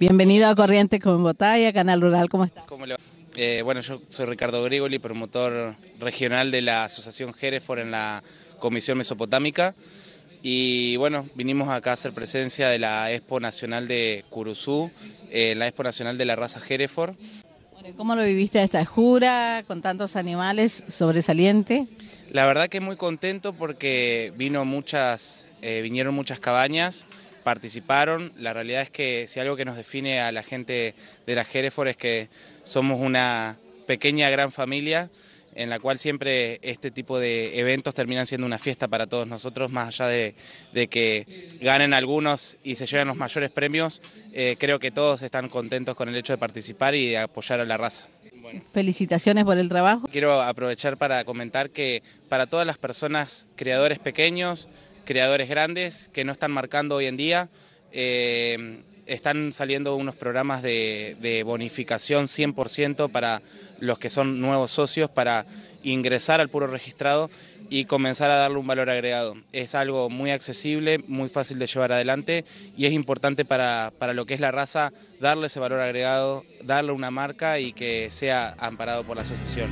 Bienvenido a Corrientes con Botaya, Canal Rural, ¿cómo estás? Eh, bueno, yo soy Ricardo Grigoli, promotor regional de la Asociación Hereford en la Comisión Mesopotámica. Y bueno, vinimos acá a hacer presencia de la Expo Nacional de Curuzú, eh, la Expo Nacional de la raza Hereford. ¿Cómo lo viviste esta jura con tantos animales sobresaliente? La verdad que muy contento porque vino muchas, eh, vinieron muchas cabañas, participaron. La realidad es que si algo que nos define a la gente de la Jerefor es que somos una pequeña gran familia en la cual siempre este tipo de eventos terminan siendo una fiesta para todos nosotros, más allá de, que ganen algunos y se lleven los mayores premios, eh, creo que todos están contentos con el hecho de participar y de apoyar a la raza. Felicitaciones por el trabajo. Quiero aprovechar para comentar que para todas las personas, creadores pequeños, creadores grandes que no están marcando hoy en día. Eh, están saliendo unos programas de, bonificación 100% para los que son nuevos socios, para ingresar al puro registrado y comenzar a darle un valor agregado. Es algo muy accesible, muy fácil de llevar adelante y es importante para lo que es la raza darle ese valor agregado, darle una marca y que sea amparado por la asociación.